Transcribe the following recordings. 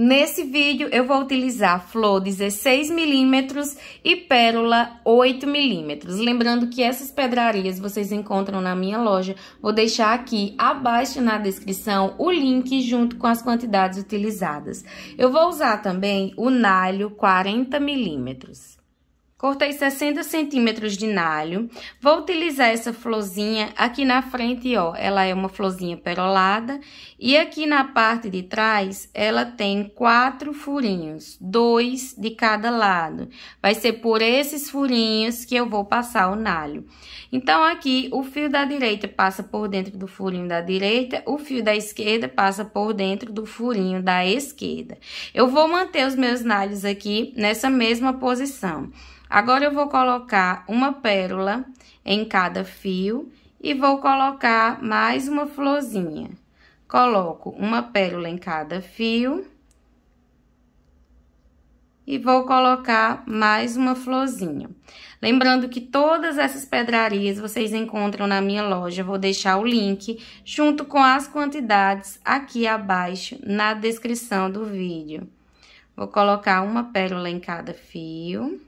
Nesse vídeo, eu vou utilizar flor 16 milímetros e pérola 8 milímetros. Lembrando que essas pedrarias vocês encontram na minha loja. Vou deixar aqui abaixo na descrição o link junto com as quantidades utilizadas. Eu vou usar também o nalho 40 milímetros. Cortei 60 centímetros de nalho. Vou utilizar essa florzinha aqui na frente, ó. Ela é uma florzinha perolada. E aqui na parte de trás, ela tem quatro furinhos. Dois de cada lado. Vai ser por esses furinhos que eu vou passar o nalho. Então, aqui, o fio da direita passa por dentro do furinho da direita. O fio da esquerda passa por dentro do furinho da esquerda. Eu vou manter os meus nalhos aqui nessa mesma posição. Agora eu vou colocar uma pérola em cada fio e vou colocar mais uma florzinha. Coloco uma pérola em cada fio. E vou colocar mais uma florzinha. Lembrando que todas essas pedrarias vocês encontram na minha loja. Vou deixar o link junto com as quantidades aqui abaixo na descrição do vídeo. Vou colocar uma pérola em cada fio.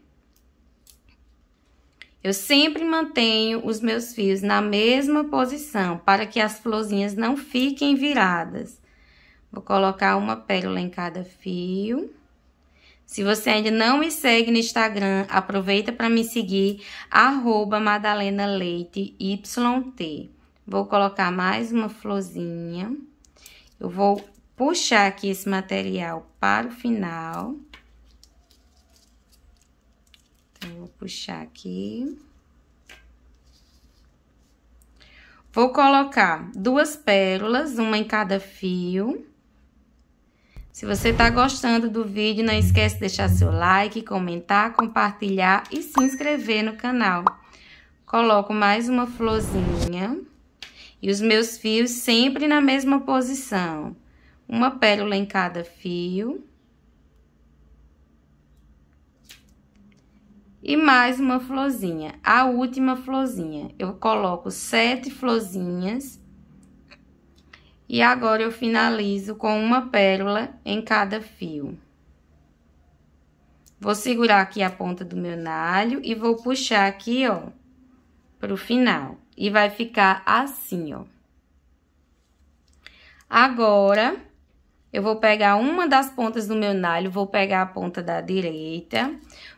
Eu sempre mantenho os meus fios na mesma posição para que as florzinhas não fiquem viradas. Vou colocar uma pérola em cada fio. Se você ainda não me segue no Instagram, aproveita para me seguir, arroba Madalena Leite YT. Vou colocar mais uma florzinha. Eu vou puxar aqui esse material para o final. Então, vou puxar aqui. Vou colocar duas pérolas, uma em cada fio. Se você tá gostando do vídeo, não esquece de deixar seu like, comentar, compartilhar e se inscrever no canal. Coloco mais uma florzinha. E os meus fios sempre na mesma posição. Uma pérola em cada fio. E mais uma florzinha, a última florzinha. Eu coloco sete florzinhas. E agora eu finalizo com uma pérola em cada fio. Vou segurar aqui a ponta do meu nalho e vou puxar aqui, ó, pro final. E vai ficar assim, ó. Agora, eu vou pegar uma das pontas do meu nalho, vou pegar a ponta da direita.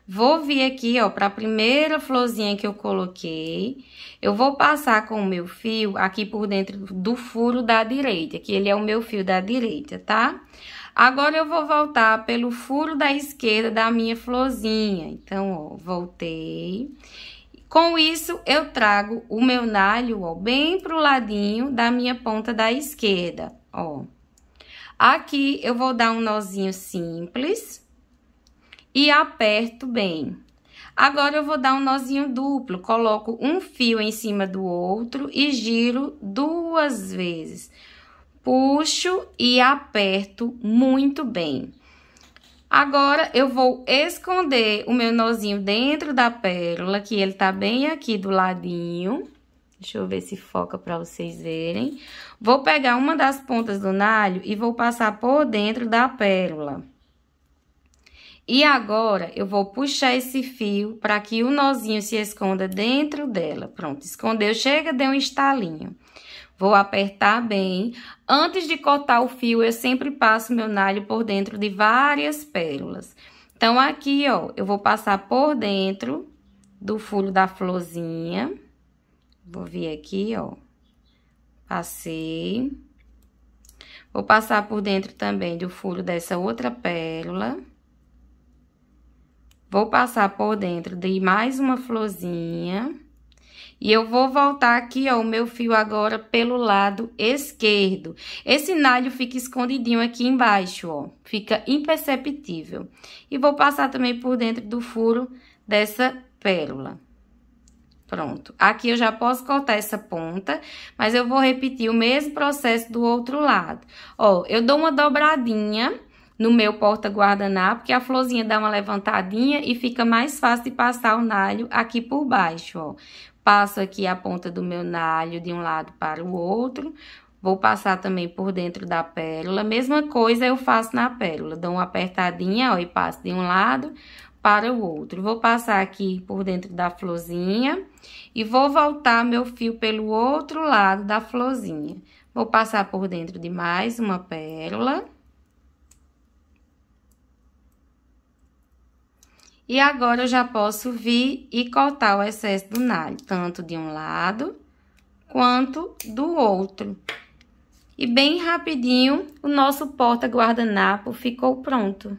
Vou vir aqui, ó, para a primeira florzinha que eu coloquei. Eu vou passar com o meu fio aqui por dentro do furo da direita, que ele é o meu fio da direita, tá? Agora, eu vou voltar pelo furo da esquerda da minha florzinha. Então, ó, voltei. Com isso, eu trago o meu nalho, ó, bem pro ladinho da minha ponta da esquerda, ó. Aqui eu vou dar um nozinho simples e aperto bem. Agora eu vou dar um nozinho duplo, coloco um fio em cima do outro e giro duas vezes. Puxo e aperto muito bem. Agora, eu vou esconder o meu nozinho dentro da pérola, que ele tá bem aqui do ladinho. Deixa eu ver se foca pra vocês verem. Vou pegar uma das pontas do nalho e vou passar por dentro da pérola. E agora, eu vou puxar esse fio para que o nozinho se esconda dentro dela. Pronto, escondeu, chega, deu um estalinho. Vou apertar bem. Antes de cortar o fio, eu sempre passo meu nalho por dentro de várias pérolas. Então, aqui, ó, eu vou passar por dentro do furo da florzinha. Vou vir aqui, ó. Passei. Vou passar por dentro também do furo dessa outra pérola. Vou passar por dentro de mais uma florzinha. E eu vou voltar aqui, ó, o meu fio agora pelo lado esquerdo. Esse nalho fica escondidinho aqui embaixo, ó. Fica imperceptível. E vou passar também por dentro do furo dessa pérola. Pronto. Aqui eu já posso cortar essa ponta, mas eu vou repetir o mesmo processo do outro lado. Ó, eu dou uma dobradinha no meu porta-guardanapo, porque a florzinha dá uma levantadinha e fica mais fácil de passar o nalho aqui por baixo, ó. Passo aqui a ponta do meu nalho de um lado para o outro, Vou passar também por dentro da pérola. Mesma coisa eu faço na pérola. Dou uma apertadinha, ó, e passo de um lado para o outro. Vou passar aqui por dentro da florzinha e vou voltar meu fio pelo outro lado da florzinha. Vou passar por dentro de mais uma pérola. E agora eu já posso vir e cortar o excesso do nalho, tanto de um lado quanto do outro. E bem rapidinho, o nosso porta guardanapo ficou pronto.